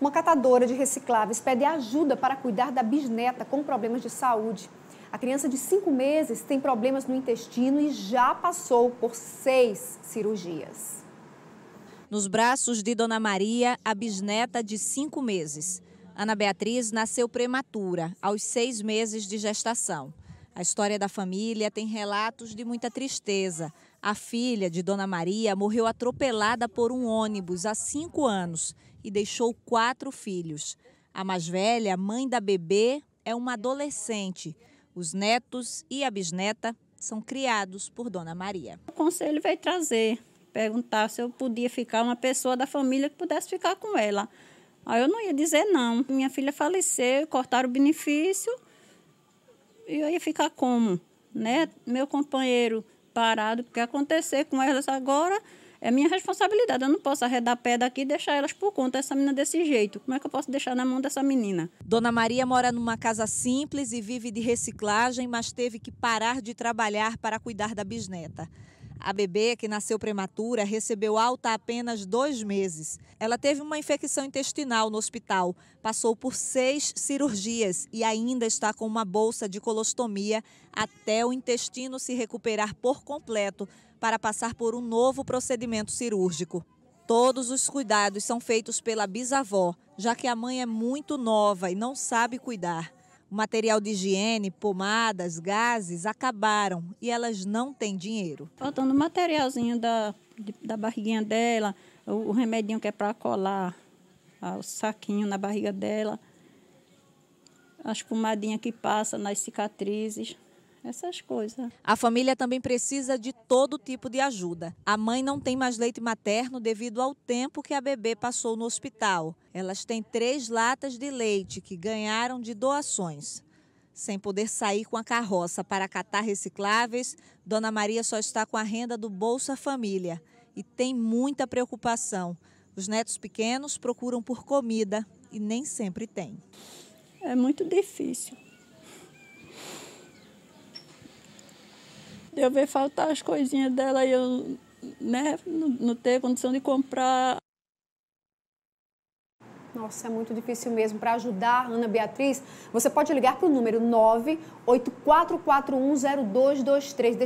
Uma catadora de recicláveis pede ajuda para cuidar da bisneta com problemas de saúde. A criança de 5 meses tem problemas no intestino e já passou por seis cirurgias. Nos braços de Dona Maria, a bisneta de 5 meses. Ana Beatriz nasceu prematura, aos seis meses de gestação. A história da família tem relatos de muita tristeza. A filha de Dona Maria morreu atropelada por um ônibus há cinco anos e deixou quatro filhos. A mais velha, mãe da bebê, é uma adolescente. Os netos e a bisneta são criados por Dona Maria. O conselho veio trazer, perguntar se eu podia ficar uma pessoa da família que pudesse ficar com ela. Aí eu não ia dizer não. Minha filha faleceu, cortaram o benefício eu ia ficar como? Né? Meu companheiro parado, porque acontecer com elas agora é minha responsabilidade. Eu não posso arredar pé daqui e deixar elas por conta dessa menina desse jeito. Como é que eu posso deixar na mão dessa menina? Dona Maria mora numa casa simples e vive de reciclagem, mas teve que parar de trabalhar para cuidar da bisneta. A bebê, que nasceu prematura, recebeu alta há apenas dois meses. Ela teve uma infecção intestinal no hospital, passou por seis cirurgias e ainda está com uma bolsa de colostomia até o intestino se recuperar por completo para passar por um novo procedimento cirúrgico. Todos os cuidados são feitos pela bisavó, já que a mãe é muito nova e não sabe cuidar. O material de higiene, pomadas, gases acabaram e elas não têm dinheiro. Faltando o materialzinho da, da barriguinha dela, o, remedinho que é para colar o saquinho na barriga dela, as pomadinhas que passa nas cicatrizes essas coisas. A família também precisa de todo tipo de ajuda. A mãe não tem mais leite materno devido ao tempo que a bebê passou no hospital. Elas têm três latas de leite que ganharam de doações. Sem poder sair com a carroça para catar recicláveis, Dona Maria só está com a renda do Bolsa Família e tem muita preocupação. Os netos pequenos procuram por comida e nem sempre tem. É muito difícil. eu ver faltar as coisinhas dela e eu né, não, não ter condição de comprar. Nossa, é muito difícil mesmo. Para ajudar Ana Beatriz, você pode ligar para o número 984410223. Deixa